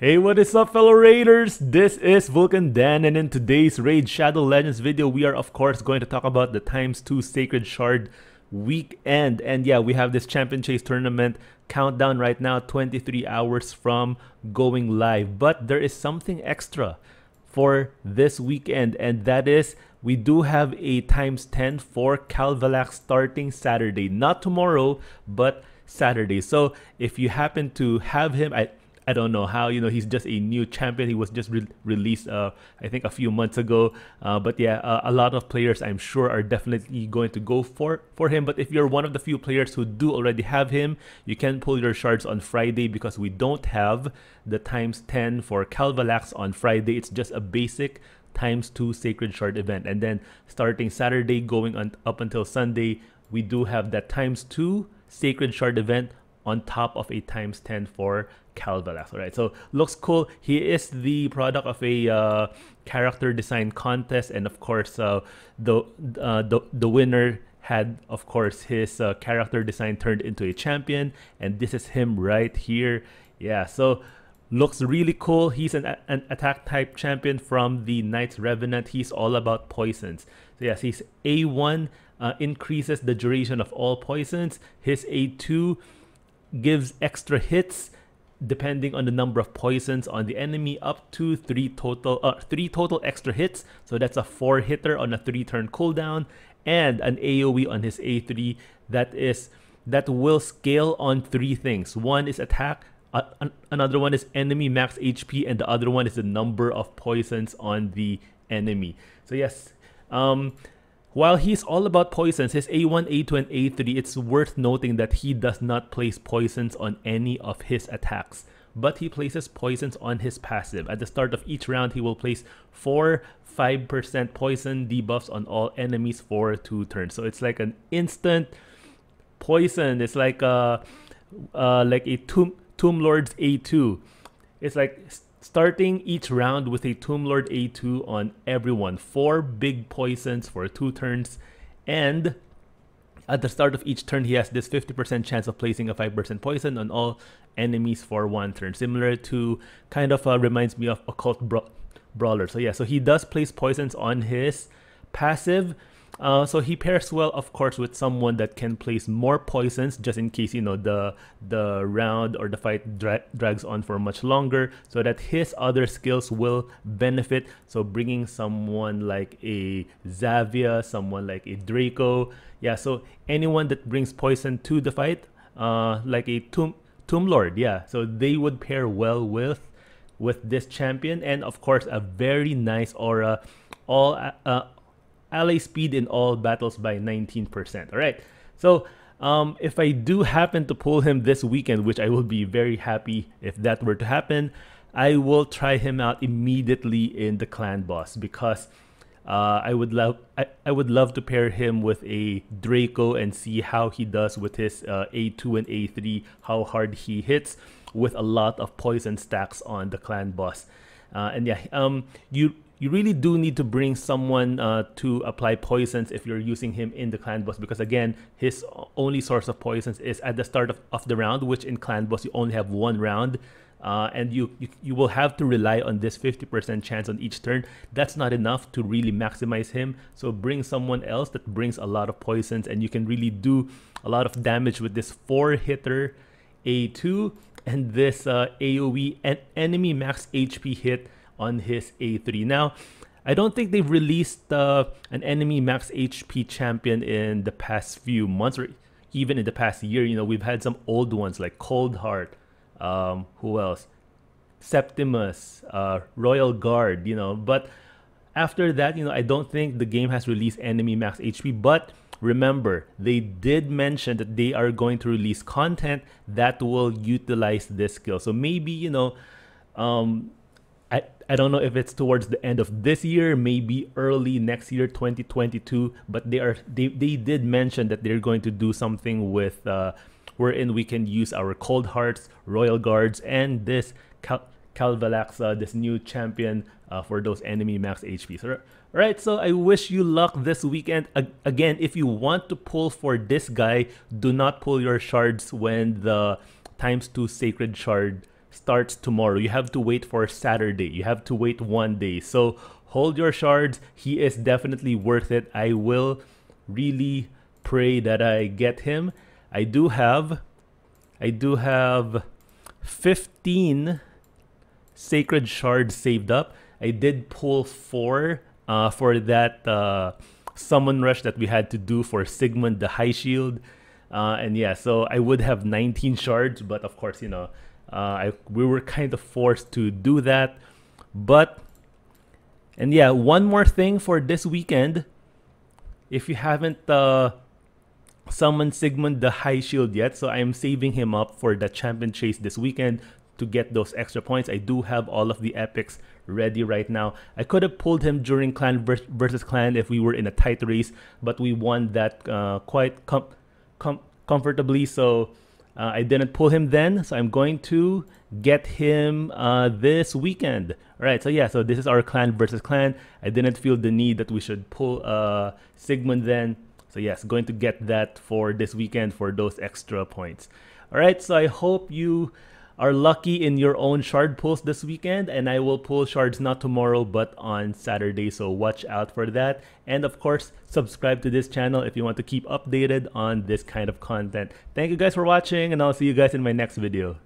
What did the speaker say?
Hey what is up fellow raiders, this is Vulcan Dan and in today's Raid Shadow Legends video we are of course going to talk about the times 2 Sacred Shard weekend and yeah we have this Champion Chase tournament countdown right now 23 hours from going live but there is something extra for this weekend and that is we do have a times 10 for Calvalax starting Saturday not tomorrow but Saturday so if you happen to have him I I don't know how. You know, he's just a new champion. He was just re released, uh, I think, a few months ago. Uh, but yeah, uh, a lot of players I'm sure are definitely going to go for for him. But if you're one of the few players who do already have him, you can pull your shards on Friday because we don't have the times 10 for Calvalax on Friday. It's just a basic times two sacred shard event and then starting saturday going on up until sunday we do have that times two sacred shard event on top of a times 10 for Calvalax. All right, so looks cool. He is the product of a uh, character design contest, and of course, uh, the, uh, the the winner had, of course, his uh, character design turned into a champion, and this is him right here. Yeah, so looks really cool. He's an, an attack type champion from the Knights Revenant. He's all about poisons. So yes, he's A1 uh, increases the duration of all poisons. His A2 gives extra hits depending on the number of poisons on the enemy up to three total uh, three total extra hits so that's a four hitter on a three turn cooldown and an aoe on his a3 that is that will scale on three things one is attack uh, another one is enemy max hp and the other one is the number of poisons on the enemy so yes um while he's all about poisons, his A1, A2, and A3, it's worth noting that he does not place poisons on any of his attacks, but he places poisons on his passive. At the start of each round, he will place 4 5% poison debuffs on all enemies for 2 turns. So it's like an instant poison. It's like a, uh, uh, like a Tomb, Tomb Lord's A2. It's like Starting each round with a Tomb Lord A2 on everyone. Four big poisons for two turns. And at the start of each turn, he has this 50% chance of placing a 5% poison on all enemies for one turn. Similar to, kind of uh, reminds me of Occult Bra Brawler. So yeah, so he does place poisons on his passive uh, so he pairs well, of course, with someone that can place more poisons just in case you know the the round or the fight dra drags on for much longer, so that his other skills will benefit. So bringing someone like a Zavia, someone like a Draco, yeah. So anyone that brings poison to the fight, uh, like a Tomb Tomb Lord, yeah. So they would pair well with with this champion, and of course a very nice aura all uh, ally speed in all battles by 19%. All right, so um, if I do happen to pull him this weekend, which I will be very happy if that were to happen, I will try him out immediately in the clan boss because uh, I would love I, I would love to pair him with a Draco and see how he does with his uh, A2 and A3, how hard he hits with a lot of poison stacks on the clan boss. Uh, and yeah, um, you you really do need to bring someone uh, to apply poisons if you're using him in the clan boss because again his only source of poisons is at the start of, of the round which in clan boss you only have one round uh, and you, you, you will have to rely on this 50% chance on each turn that's not enough to really maximize him so bring someone else that brings a lot of poisons and you can really do a lot of damage with this four hitter a2 and this uh, aoe and enemy max hp hit on his A3. Now, I don't think they've released uh, an enemy max HP champion in the past few months or even in the past year. You know, we've had some old ones like Coldheart. Um, who else? Septimus, uh, Royal Guard, you know. But after that, you know, I don't think the game has released enemy max HP. But remember, they did mention that they are going to release content that will utilize this skill. So maybe, you know, um, I don't know if it's towards the end of this year, maybe early next year, 2022. But they are they, they did mention that they're going to do something with uh, wherein we can use our Cold Hearts, Royal Guards, and this Cal- uh, this new champion uh, for those enemy max HP. So, Alright, so I wish you luck this weekend. again, if you want to pull for this guy, do not pull your shards when the times 2 sacred shard starts tomorrow. You have to wait for Saturday. You have to wait one day. So hold your shards. He is definitely worth it. I will really pray that I get him. I do have I do have 15 sacred shards saved up. I did pull 4 uh, for that uh, summon rush that we had to do for Sigmund the High Shield. Uh, and yeah, so I would have 19 shards, but of course, you know, uh, I, we were kind of forced to do that. But, and yeah, one more thing for this weekend. If you haven't uh, summoned Sigmund the High Shield yet, so I am saving him up for the Champion Chase this weekend to get those extra points. I do have all of the epics ready right now. I could have pulled him during clan versus clan if we were in a tight race, but we won that uh, quite com com comfortably. So uh, I didn't pull him then, so I'm going to get him uh, this weekend. All right, so yeah, so this is our clan versus clan. I didn't feel the need that we should pull uh, Sigmund then. So yes, going to get that for this weekend for those extra points. All right, so I hope you are lucky in your own shard pulls this weekend and I will pull shards not tomorrow but on Saturday so watch out for that and of course subscribe to this channel if you want to keep updated on this kind of content. Thank you guys for watching and I'll see you guys in my next video.